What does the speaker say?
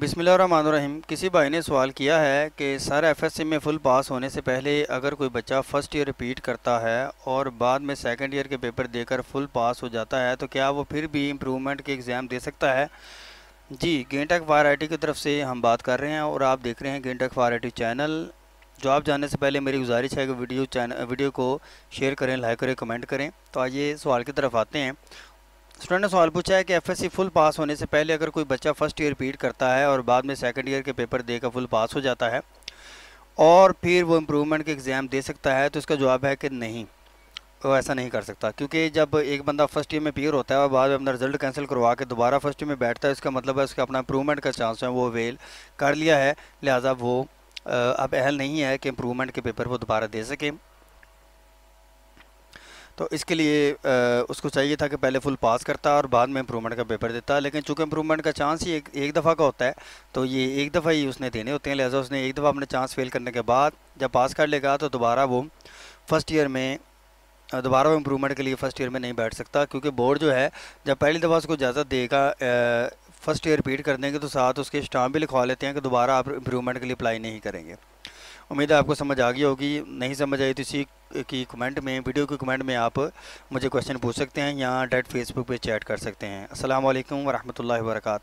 बिसमीम किसी भाई ने सवाल किया है कि सर एफएससी में फुल पास होने से पहले अगर कोई बच्चा फ़र्स्ट ईयर रिपीट करता है और बाद में सेकंड ईयर के पेपर देकर फुल पास हो जाता है तो क्या वो फिर भी इम्प्रूवमेंट के एग्ज़ाम दे सकता है जी गेंट अखबार आई की तरफ से हम बात कर रहे हैं और आप देख रहे हैं गेंट अखबार आई चैनल जो आप जानने से पहले मेरी गुजारिश है कि वीडियो चैनल वीडियो को शेयर करें लाइक करें कमेंट करें तो आइए सवाल की तरफ आते हैं स्टूडेंट ने सवाल पूछा है कि एफएससी फुल पास होने से पहले अगर कोई बच्चा फर्स्ट ईयर रिपीट करता है और बाद में सेकंड ईयर के पेपर दे फुल पास हो जाता है और फिर वो इम्प्रूवमेंट के एग्ज़ाम दे सकता है तो इसका जवाब है कि नहीं वो ऐसा नहीं कर सकता क्योंकि जब एक बंदा फर्स्ट ईयर में पेयर होता है और बाद में अपना रिजल्ट कैंसिल करवा के दोबारा फर्स्ट ईयर में बैठता है इसका मतलब है उसका अपना इम्प्रूवमेंट का चांस है वो अवेल कर लिया है लिहाजा वो अब अहल नहीं है कि इम्प्रूवमेंट के पेपर वो दोबारा दे सके तो इसके लिए आ, उसको चाहिए था कि पहले फुल पास करता और बाद में इम्प्रूवमेंट का पेपर देता लेकिन चूंकि इम्प्रूवमेंट का चांस ही एक एक दफ़ा का होता है तो ये एक दफ़ा ही उसने देने होते हैं लिहाजा उसने एक दफ़ा अपने चांस फेल करने के बाद जब पास कर लेगा तो दोबारा वो फर्स्ट ईयर में दोबारा वो इम्प्रूवमेंट के लिए फ़र्स्ट ईयर में नहीं बैठ सकता क्योंकि बोर्ड जो है जब पहली दफ़ा उसको इजाज़त देगा फ़र्स्ट ईयर रिपीट कर देंगे तो साथ उसके स्टाम्प भी लिखवा लेते हैं कि दोबारा आप इम्प्रूवमेंट के लिए अप्लाई नहीं करेंगे उम्मीद है आपको समझ आ गई होगी नहीं समझ आई तो इसी की कमेंट में वीडियो के कमेंट में आप मुझे क्वेश्चन पूछ सकते हैं या डायरेक्ट फेसबुक पे चैट कर सकते हैं असल वरहमल वर्का